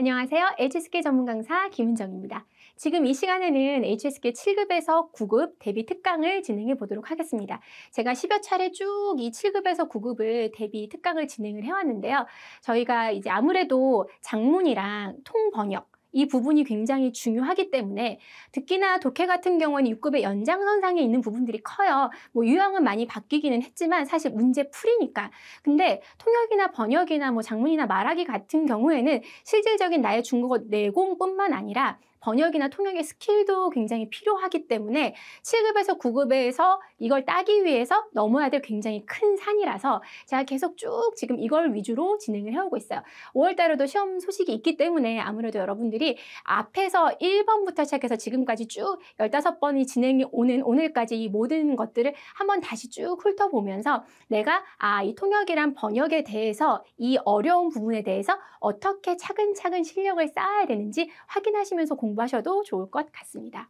안녕하세요. HSK 전문 강사 김은정입니다. 지금 이 시간에는 HSK 7급에서 9급 대비 특강을 진행해 보도록 하겠습니다. 제가 10여 차례 쭉 이 7급에서 9급을 대비 특강을 진행을 해왔는데요. 저희가 이제 아무래도 장문이랑 통번역, 이 부분이 굉장히 중요하기 때문에 듣기나 독해 같은 경우는 6급의 연장선상에 있는 부분들이 커요. 뭐 유형은 많이 바뀌기는 했지만 사실 문제 풀이니까. 근데 통역이나 번역이나 뭐 장문이나 말하기 같은 경우에는 실질적인 나의 중국어 내공뿐만 아니라 번역이나 통역의 스킬도 굉장히 필요하기 때문에 7급에서 9급에서 이걸 따기 위해서 넘어야 될 굉장히 큰 산이라서 제가 계속 쭉 지금 이걸 위주로 진행을 해오고 있어요. 5월달에도 시험 소식이 있기 때문에 아무래도 여러분들이 앞에서 1번부터 시작해서 지금까지 쭉 15번이 진행이 오는 오늘까지 이 모든 것들을 한번 다시 쭉 훑어보면서 내가 아, 이 통역이란 번역에 대해서 이 어려운 부분에 대해서 어떻게 차근차근 실력을 쌓아야 되는지 확인하시면서 공부 공부하셔도 좋을 것 같습니다.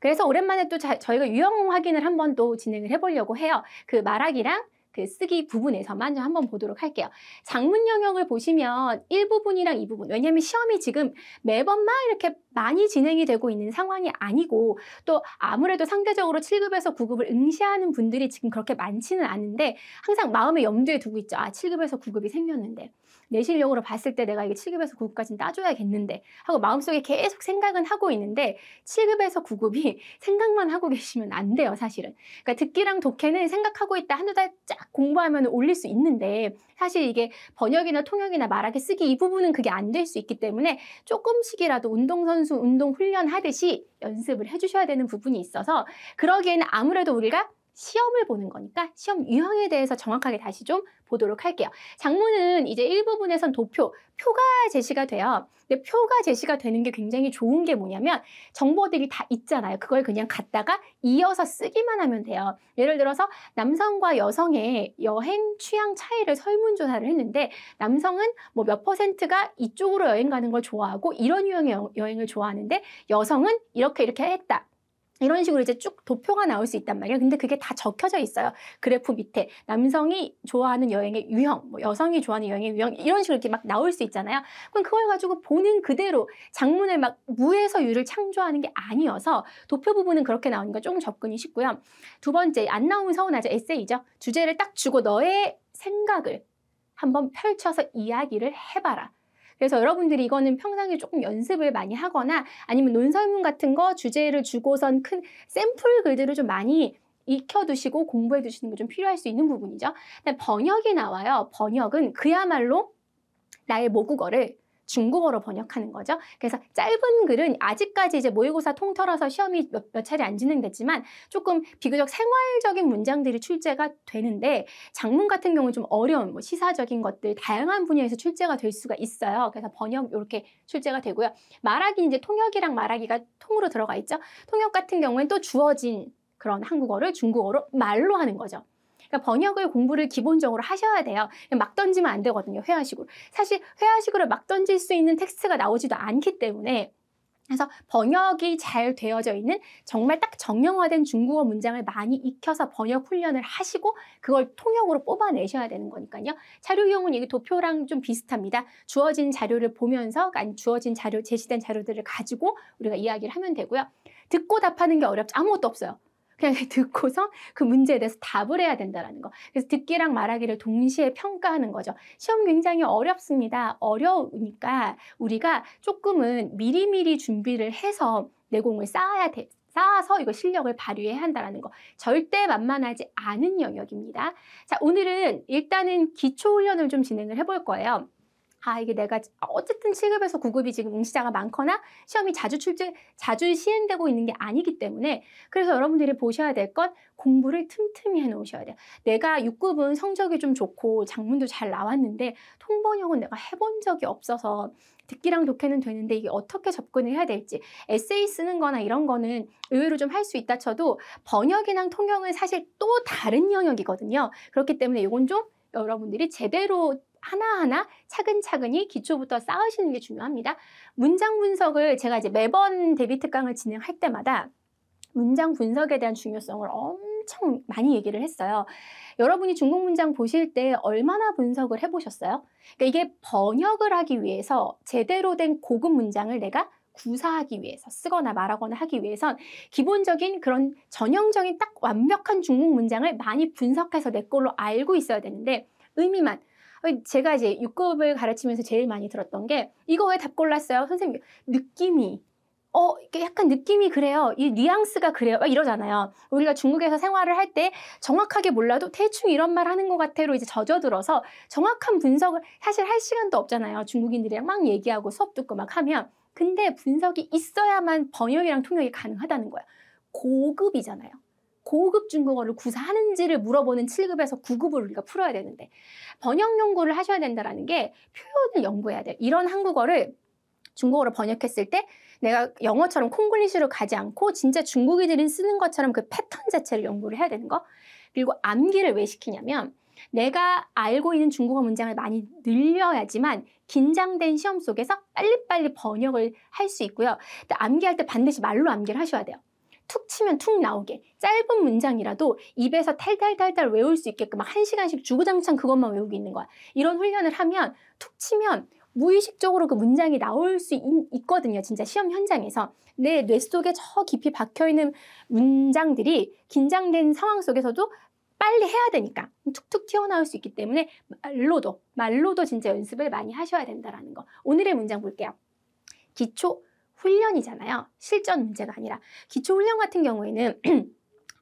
그래서 오랜만에 또 자, 저희가 유형 확인을 한 번 또 진행을 해보려고 해요. 그 말하기랑 그 쓰기 부분에서만 한번 보도록 할게요. 작문 영역을 보시면 1부분이랑 2부분, 왜냐하면 시험이 지금 매번 막 이렇게 많이 진행이 되고 있는 상황이 아니고 또 아무래도 상대적으로 7급에서 9급을 응시하는 분들이 지금 그렇게 많지는 않은데 항상 마음에 염두에 두고 있죠. 아, 7급에서 9급이 생겼는데. 내 실력으로 봤을 때 내가 이게 7급에서 9급까지는 따줘야겠는데 하고 마음속에 계속 생각은 하고 있는데 7급에서 9급이 생각만 하고 계시면 안 돼요, 사실은. 그러니까 듣기랑 독해는 생각하고 있다 한두 달 쫙 공부하면 올릴 수 있는데 사실 이게 번역이나 통역이나 말하기 쓰기 이 부분은 그게 안 될 수 있기 때문에 조금씩이라도 운동선수 운동 훈련하듯이 연습을 해주셔야 되는 부분이 있어서 그러기에는 아무래도 우리가 시험을 보는 거니까 시험 유형에 대해서 정확하게 다시 좀 보도록 할게요. 장문은 이제 일부분에선 도표, 표가 제시가 돼요. 근데 표가 제시가 되는 게 굉장히 좋은 게 뭐냐면 정보들이 다 있잖아요. 그걸 그냥 갖다가 이어서 쓰기만 하면 돼요. 예를 들어서 남성과 여성의 여행 취향 차이를 설문조사를 했는데 남성은 뭐 몇 퍼센트가 이쪽으로 여행 가는 걸 좋아하고 이런 유형의 여행을 좋아하는데 여성은 이렇게 이렇게 했다. 이런 식으로 이제 쭉 도표가 나올 수 있단 말이에요. 근데 그게 다 적혀져 있어요. 그래프 밑에 남성이 좋아하는 여행의 유형, 뭐 여성이 좋아하는 여행의 유형 이런 식으로 이렇게 막 나올 수 있잖아요. 그럼 그걸 가지고 보는 그대로 장문을 막 무에서 유를 창조하는 게 아니어서 도표 부분은 그렇게 나오니까 조금 접근이 쉽고요. 두 번째 안 나오면 서운하죠. 에세이죠. 주제를 딱 주고 너의 생각을 한번 펼쳐서 이야기를 해봐라. 그래서 여러분들이 이거는 평상에 조금 연습을 많이 하거나 아니면 논설문 같은 거 주제를 주고선 큰 샘플 글들을 좀 많이 익혀두시고 공부해두시는 게 좀 필요할 수 있는 부분이죠. 번역이 나와요. 번역은 그야말로 나의 모국어를 중국어로 번역하는 거죠. 그래서 짧은 글은 아직까지 이제 모의고사 통틀어서 시험이 몇, 몇 차례 안 진행됐지만 조금 비교적 생활적인 문장들이 출제가 되는데 장문 같은 경우는 좀 어려운 뭐 시사적인 것들 다양한 분야에서 출제가 될 수가 있어요. 그래서 번역 이렇게 출제가 되고요. 말하기 이제 통역이랑 말하기가 통으로 들어가 있죠. 통역 같은 경우엔 또 주어진 그런 한국어를 중국어로 말로 하는 거죠. 그러니까 번역을 공부를 기본적으로 하셔야 돼요. 그냥 막 던지면 안 되거든요. 회화식으로. 사실 회화식으로 막 던질 수 있는 텍스트가 나오지도 않기 때문에 그래서 번역이 잘 되어져 있는 정말 딱 정형화된 중국어 문장을 많이 익혀서 번역 훈련을 하시고 그걸 통역으로 뽑아내셔야 되는 거니까요. 자료 이용은 이게 도표랑 좀 비슷합니다. 주어진 자료를 보면서 아니 주어진 자료 제시된 자료들을 가지고 우리가 이야기를 하면 되고요. 듣고 답하는 게어렵지 아무것도 없어요. 그냥 듣고서 그 문제에 대해서 답을 해야 된다라는 거. 그래서 듣기랑 말하기를 동시에 평가하는 거죠. 시험 굉장히 어렵습니다. 어려우니까 우리가 조금은 미리미리 준비를 해서 내공을 쌓아야 돼. 쌓아서 이거 실력을 발휘해야 한다라는 거 절대 만만하지 않은 영역입니다. 자 오늘은 일단은 기초 훈련을 좀 진행을 해 볼 거예요. 아 이게 내가 아, 어쨌든 7급에서 9급이 지금 응시자가 많거나 시험이 자주 출제 자주 시행되고 있는 게 아니기 때문에 그래서 여러분들이 보셔야 될 건 공부를 틈틈이 해놓으셔야 돼요. 내가 6급은 성적이 좀 좋고 장문도잘 나왔는데 통번역은 내가 해본 적이 없어서 듣기랑 독해는 되는데 이게 어떻게 접근을 해야 될지 에세이 쓰는 거나 이런 거는 의외로 좀 할 수 있다 쳐도 번역이랑 통역은 사실 또 다른 영역이거든요. 그렇기 때문에 이건 좀 여러분들이 제대로 하나하나 차근차근히 기초부터 쌓으시는 게 중요합니다. 문장 분석을 제가 이제 매번 데뷔 특강을 진행할 때마다 문장 분석에 대한 중요성을 엄청 많이 얘기를 했어요. 여러분이 중국 문장 보실 때 얼마나 분석을 해보셨어요? 그러니까 이게 번역을 하기 위해서 제대로 된 고급 문장을 내가 구사하기 위해서 쓰거나 말하거나 하기 위해선 기본적인 그런 전형적인 딱 완벽한 중국 문장을 많이 분석해서 내 걸로 알고 있어야 되는데 의미만 어, 제가 이제 6급을 가르치면서 제일 많이 들었던 게 이거 왜 답 골랐어요? 선생님 느낌이 어, 약간 느낌이 그래요. 이 뉘앙스가 그래요. 막 이러잖아요. 우리가 중국에서 생활을 할 때 정확하게 몰라도 대충 이런 말 하는 것 같아로 이제 젖어들어서 정확한 분석을 사실 할 시간도 없잖아요. 중국인들이랑 막 얘기하고 수업 듣고 막 하면. 근데 분석이 있어야만 번역이랑 통역이 가능하다는 거예요. 고급이잖아요. 고급 중국어를 구사하는지를 물어보는 7급에서 9급을 우리가 풀어야 되는데 번역 연구를 하셔야 된다는게 표현을 연구해야 돼요. 이런 한국어를 중국어로 번역했을 때 내가 영어처럼 콩글리시로 가지 않고 진짜 중국인들이 쓰는 것처럼 그 패턴 자체를 연구를 해야 되는 거. 그리고 암기를 왜 시키냐면 내가 알고 있는 중국어 문장을 많이 늘려야지만 긴장된 시험 속에서 빨리빨리 번역을 할 수 있고요. 암기할 때 반드시 말로 암기를 하셔야 돼요. 툭 치면 툭 나오게 짧은 문장이라도 입에서 탈탈탈탈 외울 수 있게끔 한 시간씩 주구장창 그것만 외우고 있는 거야. 이런 훈련을 하면 툭 치면 무의식적으로 그 문장이 나올 수 있, 있거든요. 진짜 시험 현장에서. 내 뇌 속에 저 깊이 박혀있는 문장들이 긴장된 상황 속에서도 빨리 해야 되니까 툭툭 튀어나올 수 있기 때문에 말로도 말로도 진짜 연습을 많이 하셔야 된다라는 거. 오늘의 문장 볼게요. 기초 훈련이잖아요. 실전 문제가 아니라 기초훈련 같은 경우에는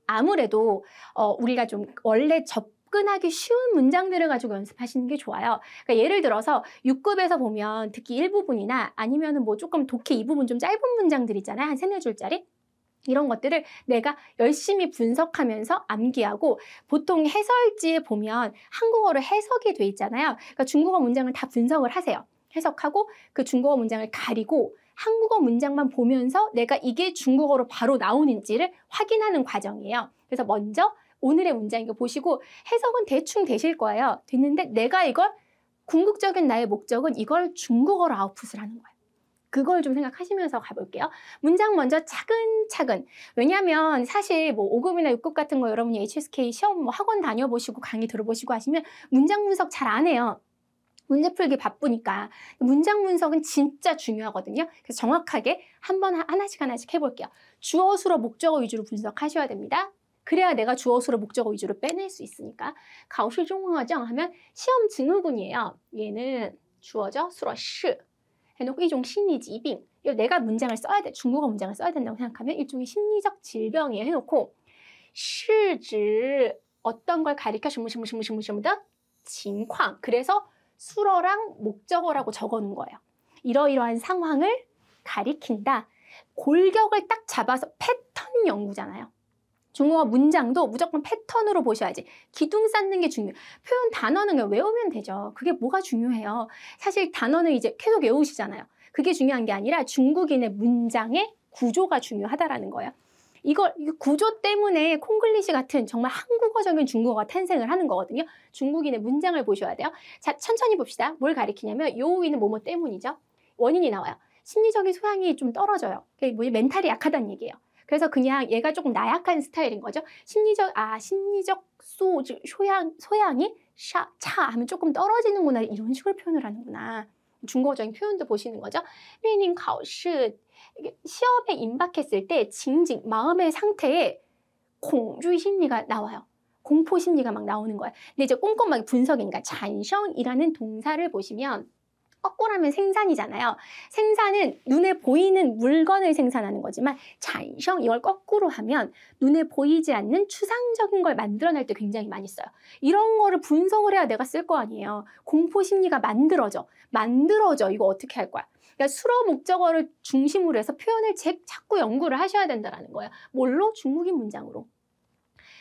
아무래도 어, 우리가 좀 원래 접근하기 쉬운 문장들을 가지고 연습하시는 게 좋아요. 그러니까 예를 들어서 6급에서 보면 듣기 1부분이나 아니면 은뭐 조금 독해 2부분 좀 짧은 문장들 있잖아요. 한 3, 4줄짜리. 이런 것들을 내가 열심히 분석하면서 암기하고 보통 해설지에 보면 한국어로 해석이 돼 있잖아요. 그러니까 중국어 문장을 다 분석을 하세요. 해석하고 그 중국어 문장을 가리고 한국어 문장만 보면서 내가 이게 중국어로 바로 나오는지를 확인하는 과정이에요. 그래서 먼저 오늘의 문장 이거 보시고 해석은 대충 되실 거예요. 됐는데 내가 이걸 궁극적인 나의 목적은 이걸 중국어로 아웃풋을 하는 거예요. 그걸 좀 생각하시면서 가볼게요. 문장 먼저 차근차근. 왜냐하면 사실 뭐 5급이나 6급 같은 거 여러분이 HSK 시험 뭐 학원 다녀보시고 강의 들어보시고 하시면 문장 분석 잘 안 해요. 문제 풀기 바쁘니까 문장 분석은 진짜 중요하거든요. 그래서 정확하게 한번 하나씩 하나씩 해볼게요. 주어, 수로, 목적어 위주로 분석하셔야 됩니다. 그래야 내가 주어, 수로, 목적어 위주로 빼낼 수 있으니까 가오시 종어정 하면 시험 증후군이에요. 얘는 주어죠, 수로, 시 해놓고 이종 심리지빙 내가 문장을 써야 돼, 중국어 문장을 써야 된다고 생각하면 일종의 심리적 질병이에요 해놓고 실질 어떤 걸 가리켜 주무심무심무심무시무다 징황 그래서 수러랑 목적어라고 적어놓은 거예요. 이러이러한 상황을 가리킨다. 골격을 딱 잡아서 패턴 연구잖아요. 중국어 문장도 무조건 패턴으로 보셔야지. 기둥 쌓는 게중요요 표현 단어는 외우면 되죠. 그게 뭐가 중요해요. 사실 단어는 이제 계속 외우시잖아요. 그게 중요한 게 아니라 중국인의 문장의 구조가 중요하다라는 거예요. 이걸 구조 때문에 콩글리시 같은 정말 한국어적인 중국어가 탄생을 하는 거거든요. 중국인의 문장을 보셔야 돼요. 자, 천천히 봅시다. 뭘 가리키냐면 요우이는 뭐뭐 때문이죠. 원인이 나와요. 심리적인 소양이 좀 떨어져요. 그게뭐 멘탈이 약하다는 얘기예요. 그래서 그냥 얘가 조금 나약한 스타일인 거죠. 심리적 아 심리적 소 소양 소양이 샤, 차 하면 조금 떨어지는구나 이런 식으로 표현을 하는구나. 중국어적인 표현도 보시는 거죠. 리닝 가오 시험에 임박했을 때 징징 마음의 상태에 공주 심리가 나와요. 공포 심리가 막 나오는 거예요. 근데 이제 꼼꼼하게 분석이니까 잔성이라는 동사를 보시면 거꾸라면 생산이잖아요. 생산은 눈에 보이는 물건을 생산하는 거지만 잔성 이걸 거꾸로 하면 눈에 보이지 않는 추상적인 걸 만들어낼 때 굉장히 많이 써요. 이런 거를 분석을 해야 내가 쓸 거 아니에요. 공포 심리가 만들어져. 만들어져. 이거 어떻게 할 거야? 그러니까 수로 목적어를 중심으로 해서 표현을 제, 자꾸 연구를 하셔야 된다는 거예요. 뭘로? 중국인 문장으로.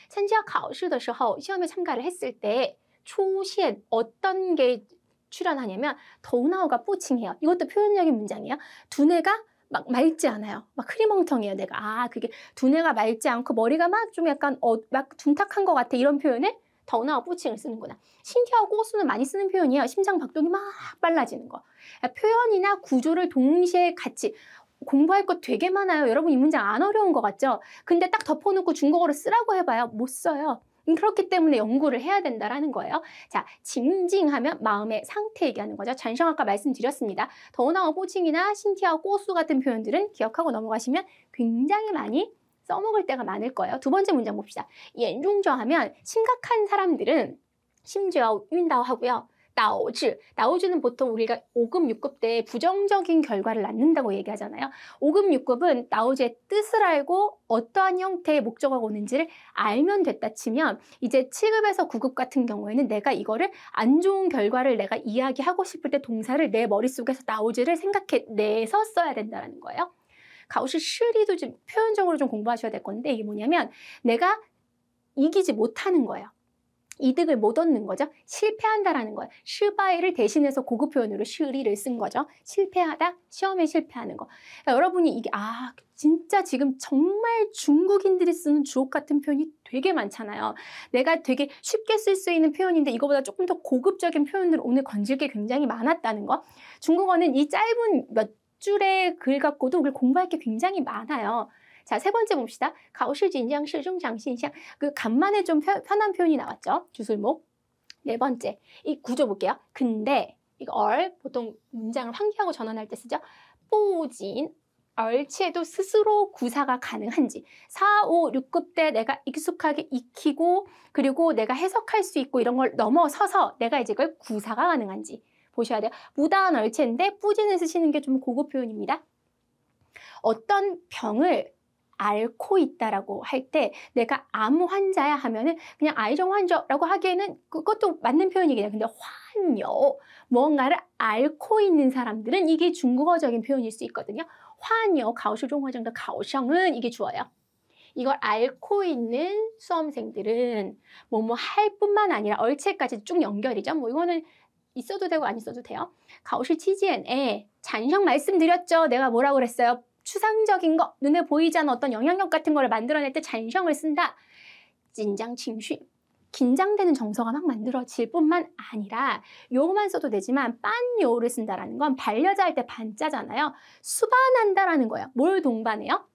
참가考试的时候, 시험에 참가를 했을 때 초시에 어떤 게 출현하냐면 더우나우가포칭해요 이것도 표현적인 문장이에요. 두뇌가 막 맑지 않아요. 막 흐리멍텅해요. 내가 아 그게 두뇌가 맑지 않고 머리가 막 좀 약간 어, 막 둔탁한 것 같아 이런 표현에 더우나우포칭을 쓰는구나. 신기하고 꼬수는 많이 쓰는 표현이에요. 심장 박동이 막 빨라지는 거. 그러니까 표현이나 구조를 동시에 같이 공부할 것 되게 많아요. 여러분 이 문장 안 어려운 것 같죠? 근데 딱 덮어놓고 중국어로 쓰라고 해봐요. 못 써요. 음, 그렇기 때문에 연구를 해야 된다라는 거예요. 자, 징징하면 마음의 상태 얘기하는 거죠. 잔상 아까 말씀드렸습니다. 더나와 호칭이나 신티아 꼬수 같은 표현들은 기억하고 넘어가시면 굉장히 많이 써먹을 때가 많을 거예요. 두 번째 문장 봅시다. 옌중저 하면 심각한 사람들은 심지어 윈다오 하고요. 나오즈. 나오즈는 보통 우리가 5급, 6급 때 부정적인 결과를 낳는다고 얘기하잖아요. 5급, 6급은 나오즈의 뜻을 알고 어떠한 형태의 목적을 오는지를 알면 됐다 치면 이제 7급에서 9급 같은 경우에는 내가 이거를 안 좋은 결과를 내가 이야기하고 싶을 때 동사를 내 머릿속에서 나오즈를 생각해내서 써야 된다는 거예요. 가오시 슈리도 좀 표현적으로 좀 공부하셔야 될 건데 이게 뭐냐면 내가 이기지 못하는 거예요. 이득을 못 얻는 거죠. 실패한다라는 거예요. 슈바이를 대신해서 고급 표현으로 슈리를 쓴 거죠. 실패하다, 시험에 실패하는 거. 그러니까 여러분이 이게 아 진짜 지금 정말 중국인들이 쓰는 주옥 같은 표현이 되게 많잖아요. 내가 되게 쉽게 쓸 수 있는 표현인데 이거보다 조금 더 고급적인 표현들을 오늘 건질 게 굉장히 많았다는 거. 중국어는 이 짧은 몇 줄의 글 갖고도 우리 공부할 게 굉장히 많아요. 자, 세 번째 봅시다. 가오실 진장 실중 장신상. 그 간만에 좀 편, 한 표현이 나왔죠. 주술목. 네 번째. 이 구조 볼게요. 근데 이거 얼 보통 문장을 환기하고 전환할 때 쓰죠. 뽀진 얼치에도 스스로 구사가 가능한지 4, 5, 6급 때 내가 익숙하게 익히고 그리고 내가 해석할 수 있고 이런 걸 넘어서서 내가 이제 그걸 구사가 가능한지 보셔야 돼요. 무단 얼체인데 뿌진을 쓰시는 게 좀 고급 표현입니다. 어떤 병을 앓고 있다라고 할 때 내가 암 환자야 하면은 그냥 아이정 환자라고 하기에는 그것도 맞는 표현이긴 해 근데 환여 뭔가를 앓고 있는 사람들은 이게 중국어적인 표현일 수 있거든요. 환여 가오시종화정도 가오샹은 이게 좋아요 이걸 앓고 있는 수험생들은 뭐뭐 뭐 할 뿐만 아니라 얼체까지 쭉 연결이죠. 뭐 이거는 있어도 되고 안 있어도 돼요. 가오시 치지엔에 잔형 말씀드렸죠. 내가 뭐라고 그랬어요. 추상적인 거, 눈에 보이지 않은 어떤 영향력 같은 거를 만들어낼 때 잔성을 쓴다. 진장 칭쉬. 긴장되는 정서가 막 만들어질 뿐만 아니라 요만 써도 되지만 빤요를 쓴다라는 건 반려자 할 때 반자잖아요. 수반한다라는 거예요. 뭘 동반해요?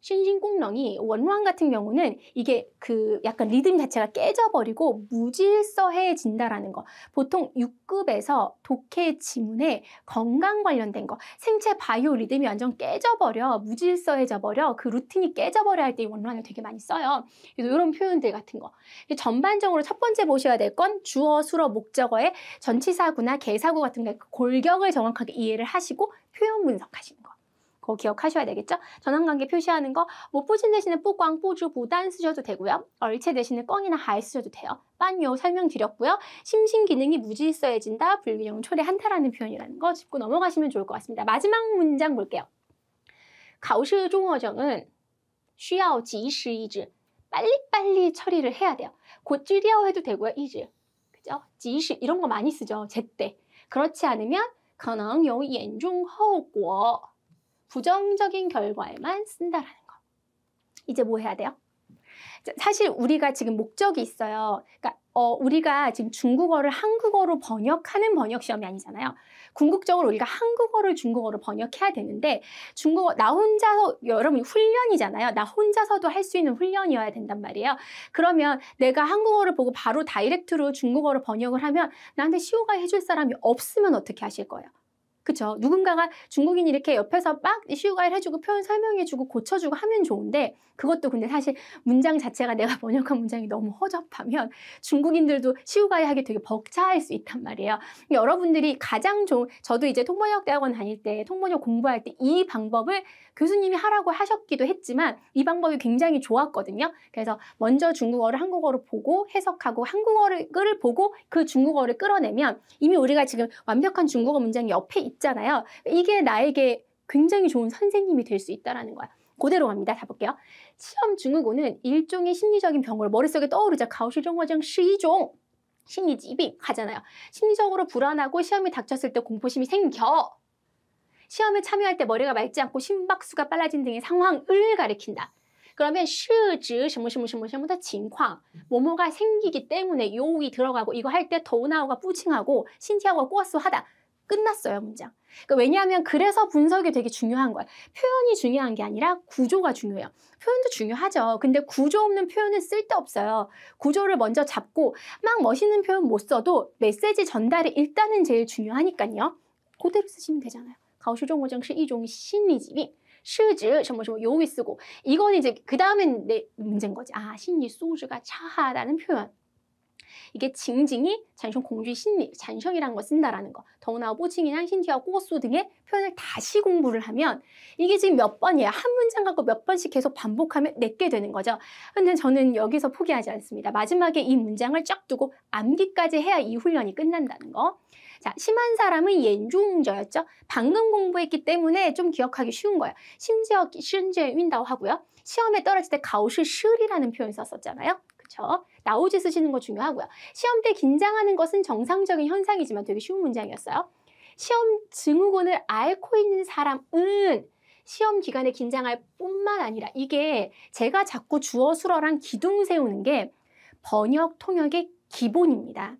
신신공렁이 원왕 같은 경우는 이게 그 약간 리듬 자체가 깨져버리고 무질서해진다라는 거. 보통 6급에서 독해 지문에 건강 관련된 거, 생체 바이오 리듬이 완전 깨져버려, 무질서해져 버려, 그 루틴이 깨져버려 할때 이 원왕을 되게 많이 써요. 그래서 이런 표현들 같은 거. 전반적으로 첫 번째 보셔야 될 건 주어, 수로 목적어의 전치사구나 개사구 같은 게 그 골격을 정확하게 이해를 하시고 표현 분석하시는 거. 그거 기억하셔야 되겠죠? 전환관계 표시하는 거뭐포진 대신에 뿌꽝, 뿌주, 부단 쓰셔도 되고요. 얼체 대신에 꽝이나 할 쓰셔도 돼요. 빤요 설명드렸고요. 심신 기능이 무지 있어야진다, 불균형 초래 한타라는 표현이라는 거 짚고 넘어가시면 좋을 것 같습니다. 마지막 문장 볼게요. 가우시종어정은需要及시 이즈, 빨리빨리 처리를 해야 돼요. 곧 줄여 해도 되고요. 이즈. 그죠? 지시 이런 거 많이 쓰죠. 제때. 그렇지 않으면 가능 요严重后果 부정적인 결과에만 쓴다라는 거. 이제 뭐 해야 돼요? 사실 우리가 지금 목적이 있어요. 그러니까 어, 우리가 지금 중국어를 한국어로 번역하는 번역 시험이 아니잖아요. 궁극적으로 우리가 한국어를 중국어로 번역해야 되는데 중국어 나 혼자서 여러분 훈련이잖아요. 나 혼자서도 할 수 있는 훈련이어야 된단 말이에요. 그러면 내가 한국어를 보고 바로 다이렉트로 중국어로 번역을 하면 나한테 시호가 해줄 사람이 없으면 어떻게 하실 거예요? 그쵸? 누군가가 중국인이 이렇게 옆에서 막 이슈가일 해주고 표현 설명해주고 고쳐주고 하면 좋은데 그것도 근데 사실 문장 자체가 내가 번역한 문장이 너무 허접하면 중국인들도 시우가일 하기 되게 벅차할 수 있단 말이에요. 그러니까 여러분들이 가장 좋은 저도 이제 통번역 대학원 다닐 때 통번역 공부할 때 이 방법을 교수님이 하라고 하셨기도 했지만 이 방법이 굉장히 좋았거든요. 그래서 먼저 중국어를 한국어로 보고 해석하고 한국어를 끌을 보고 그 중국어를 끌어내면 이미 우리가 지금 완벽한 중국어 문장이 옆에 있 있잖아요. 이게 나에게 굉장히 좋은 선생님이 될 수 있다라는 거야. 그대로 갑니다. 다 볼게요. 시험 중후군은 일종의 심리적인 병으로 머릿속에 떠오르자 가오시종과장 시종 심리지빙 하잖아요. 심리적으로 불안하고 시험이 닥쳤을 때 공포심이 생겨. 시험에 참여할 때 머리가 맑지 않고 심박수가 빨라진 등의 상황을 가리킨다. 그러면 슈즈 시무시무시무시무다 징쾅 모모가 생기기 때문에 용이 들어가고 이거 할 때 더나오가 뿌칭하고 신지하고 꼬수하다 끝났어요, 문장. 그러니까 왜냐하면 그래서 분석이 되게 중요한 거예요. 표현이 중요한 게 아니라 구조가 중요해요. 표현도 중요하죠. 근데 구조 없는 표현은 쓸데없어요. 구조를 먼저 잡고 막 멋있는 표현 못 써도 메시지 전달이 일단은 제일 중요하니까요. 그대로 쓰시면 되잖아요. 가오시종고장시 이종이 심리집이 실즈 什么什么 요기 쓰고 이건 이제 그 다음엔 내 문제인 거지. 아, 신이 소주가 차하다는 표현. 이게 징징이 잔션 공쥐 심리, 잔성이라는걸 쓴다라는 거, 더우나 보칭이나 신티와 꼬수 등의 표현을 다시 공부를 하면 이게 지금 몇 번이야. 한 문장 갖고 몇 번씩 계속 반복하면 냈게 되는 거죠. 근데 저는 여기서 포기하지 않습니다. 마지막에 이 문장을 쫙 두고 암기까지 해야 이 훈련이 끝난다는 거. 자, 심한 사람은 옌중저였죠 방금 공부했기 때문에 좀 기억하기 쉬운 거예요. 심지어 심지에 윈다고 하고요. 시험에 떨어질 때 가오시 슐이라는 표현 썼었잖아요. 그렇죠? 나오지 쓰시는 거 중요하고요. 시험 때 긴장하는 것은 정상적인 현상이지만 되게 쉬운 문장이었어요. 시험 증후군을 앓고 있는 사람은 시험 기간에 긴장할 뿐만 아니라 이게 제가 자꾸 주어 수어랑 기둥 세우는 게 번역 통역의 기본입니다.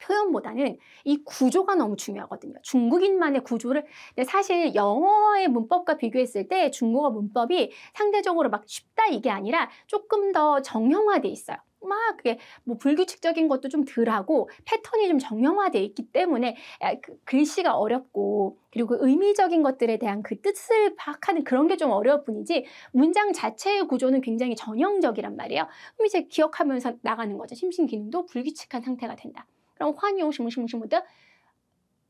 표현보다는 이 구조가 너무 중요하거든요. 중국인만의 구조를 사실 영어의 문법과 비교했을 때 중국어 문법이 상대적으로 막 쉽다 이게 아니라 조금 더 정형화돼 있어요. 막 그게 뭐 불규칙적인 것도 좀 덜하고 패턴이 좀 정형화돼 있기 때문에 아, 그 글씨가 어렵고 그리고 의미적인 것들에 대한 그 뜻을 파악하는 그런 게 좀 어려울 뿐이지 문장 자체의 구조는 굉장히 전형적이란 말이에요. 그럼 이제 기억하면서 나가는 거죠. 심신 기능도 불규칙한 상태가 된다. 그럼 환용 시무시무시무드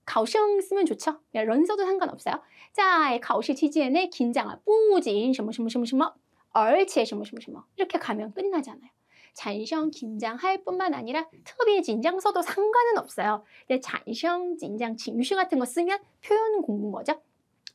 가오성 쓰면 좋죠. 런서도 상관없어요. 자, 가오시 지지에의 긴장아 뿌진 시무시무시무시무 얼치에 시무시무시 이렇게 가면 끝나잖아요. 잔성 긴장할 뿐만 아니라 특히 진장 써도 상관은 없어요. 근데 잔성 진장 징슈 같은 거 쓰면 표현 공부인 거죠.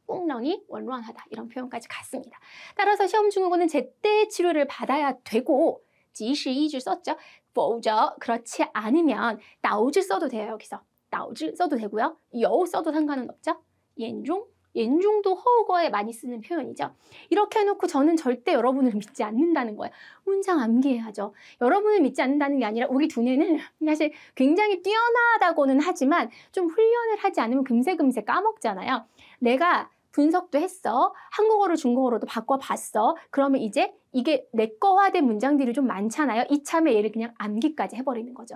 꽁렁이 원론하다 이런 표현까지 같습니다 따라서 시험 중국어는 제때 치료를 받아야 되고 지시 이주 썼죠. 보죠. 그렇지 않으면 나우즈 써도 돼요. 여기서 나우즈 써도 되고요. 여우 써도 상관은 없죠. 옌종 옌종도 허우거에 많이 쓰는 표현이죠. 이렇게 해놓고 저는 절대 여러분을 믿지 않는다는 거예요. 문장 암기해야죠. 여러분을 믿지 않는다는 게 아니라 우리 두뇌는 사실 굉장히 뛰어나다고는 하지만 좀 훈련을 하지 않으면 금세금세 까먹잖아요. 내가 분석도 했어. 한국어로 중국어로도 바꿔봤어. 그러면 이제 이게 내 거화된 문장들이 좀 많잖아요. 이참에 얘를 그냥 암기까지 해버리는 거죠.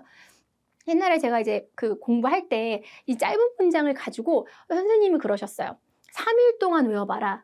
옛날에 제가 이제 그 공부할 때 이 짧은 문장을 가지고 선생님이 그러셨어요. 3일 동안 외워봐라.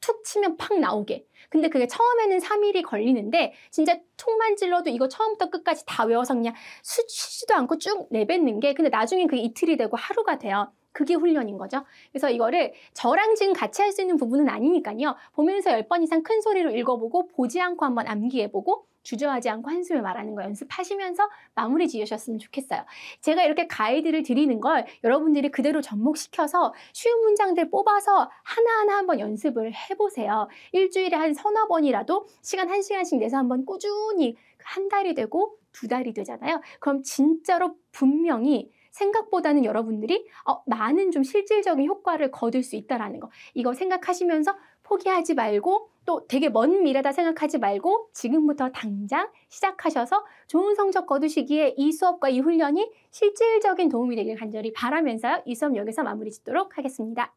툭 치면 팍 나오게. 근데 그게 처음에는 3일이 걸리는데 진짜 툭만 찔러도 이거 처음부터 끝까지 다 외워서 그냥 수치지도 않고 쭉 내뱉는 게 근데 나중에 그게 이틀이 되고 하루가 돼요. 그게 훈련인 거죠. 그래서 이거를 저랑 지금 같이 할 수 있는 부분은 아니니까요. 보면서 열 번 이상 큰 소리로 읽어보고 보지 않고 한번 암기해보고 주저하지 않고 한숨을 말하는 거 연습하시면서 마무리 지으셨으면 좋겠어요. 제가 이렇게 가이드를 드리는 걸 여러분들이 그대로 접목시켜서 쉬운 문장들 뽑아서 하나하나 한번 연습을 해보세요. 일주일에 한 서너 번이라도 시간 한 시간씩 내서 한번 꾸준히 한 달이 되고 두 달이 되잖아요. 그럼 진짜로 분명히 생각보다는 여러분들이 어, 많은 좀 실질적인 효과를 거둘 수 있다라는 거. 이거 생각하시면서 포기하지 말고 또 되게 먼 미래다 생각하지 말고 지금부터 당장 시작하셔서 좋은 성적 거두시기에 이 수업과 이 훈련이 실질적인 도움이 되길 간절히 바라면서 이 수업 여기서 마무리 짓도록 하겠습니다.